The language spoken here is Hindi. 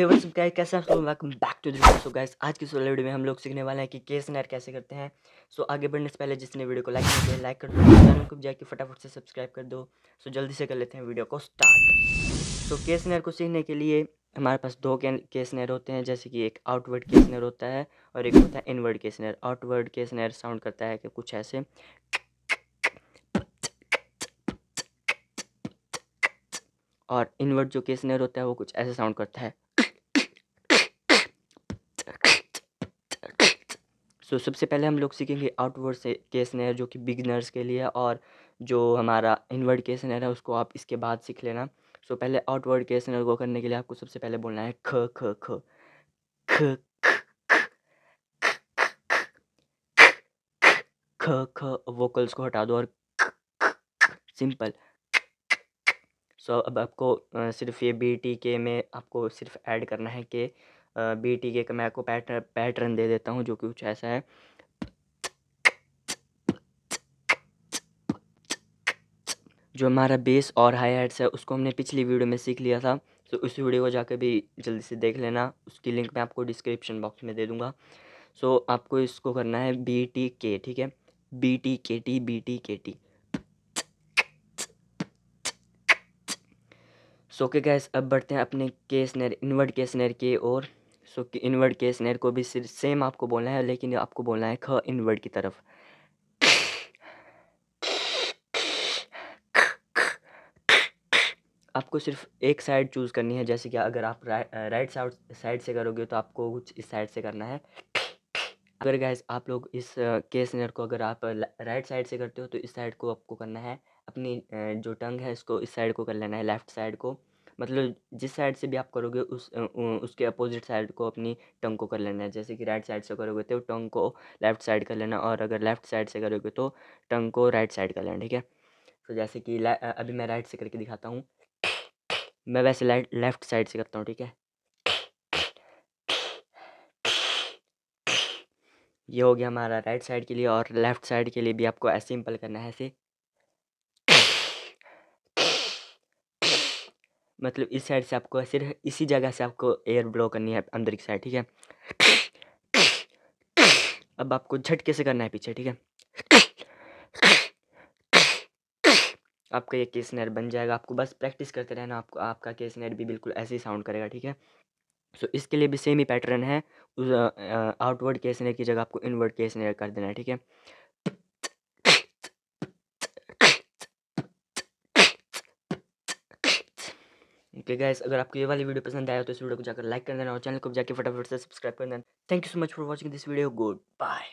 हे व्हाट्स अप गाइस कैसे आप welcome back to this so guys आज की सोलह वीडियो में हम लोग सीखने वाले हैं कि केस नर कैसे करते हैं सो so, आगे बढ़ने से पहले जिसने वीडियो को लाइक कर दिया लाइक कर दो चैनल को जाकर फटाफट से सब्सक्राइब कर दो सो so, जल्दी से कर लेते हैं वीडियो को स्टार्ट सो so, केस नर को सीखने के लिए हमारे पास दो केस नर होते हैं जैसे कि एक आउटवर्ड केस नर होता है और एक होता है इनवर्ड केस नर आउटवर्ड केस नर साउंड करता है कि कुछ ऐसे और इनवर्ड जो केस नर होता है वो कुछ ऐसे साउंड करता है सो so, सबसे पहले हम लोग सीखेंगे आउटवर्ड से केस नेर जो कि बिगनर्स के लिए और जो हमारा इनवर्ड केस नेर है उसको आप इसके बाद सीख लेना सो so, पहले आउटवर्ड केस नेर को करने के लिए आपको सबसे पहले बोलना है ख ख ख ख ख ख वोकल्स को हटा दो और सिंपल सो so, अब आपको सिर्फ ये बी टी के में आपको सिर्फ ऐड करना है के बीटी के मैं आपको पैटर्न पैटर्न दे देता हूँ जो कि कुछ ऐसा है जो हमारा बेस और हाई हेड्स है उसको हमने पिछली वीडियो में सीख लिया था तो उस वीडियो को जाकर भी जल्दी से देख लेना उसकी लिंक मैं आपको डिस्क्रिप्शन बॉक्स में दे दूँगा सो so, आपको इसको करना है बी टी के ठीक है बी टी के टी बी टी के टी सो के गैस अब बढ़ते हैं अपने केसनर इनवर्ट केसनर के और सो कि इनवर्ड के स्नेर को भी सिर्फ सेम आपको बोलना है लेकिन आपको बोलना है ख इनवर्ड की तरफ आपको सिर्फ एक साइड चूज़ करनी है जैसे कि अगर आप राइट साइड साइड से करोगे तो आपको कुछ इस साइड से करना है अगर गैस आप लोग इस केस नर को अगर आप राइट साइड से करते हो तो इस साइड को आपको करना है अपनी जो टंग है इसको इस साइड को कर लेना है लेफ़्ट साइड को मतलब जिस साइड से भी आप करोगे उस उसके अपोजिट साइड को अपनी टंग को कर लेना है जैसे कि राइट साइड से करोगे तो टंग को लेफ्ट साइड कर लेना और अगर लेफ्ट साइड से करोगे तो टंग को राइट साइड कर लेना ठीक है तो जैसे कि अभी मैं राइट से करके दिखाता हूँ मैं वैसे लेफ्ट साइड से करता हूँ ठीक है ये हो गया हमारा राइट साइड के लिए और लेफ्ट साइड के लिए भी आपको ऐसे इम्पल करना है ऐसे मतलब इस साइड से आपको सिर्फ इसी जगह से आपको एयर ब्लो करनी है अंदर की साइड ठीक है अब आपको झटके से करना है पीछे ठीक है आपका ये केस नेट बन जाएगा आपको बस प्रैक्टिस करते रहना आपको आपका केस नेट भी बिल्कुल ऐसे ही साउंड करेगा ठीक है सो so, इसके लिए भी सेम ही पैटर्न है आउटवर्ड केस नेट की जगह आपको इनवर्ड केस नेट कर देना है ठीक है ओके गाइस अगर आपको ये वाली वीडियो पसंद आया तो इस वीडियो को जाकर लाइक कर देना और चैनल को जाकर फटाफट से सब्सक्राइब कर देना thank you so much for watching this video good bye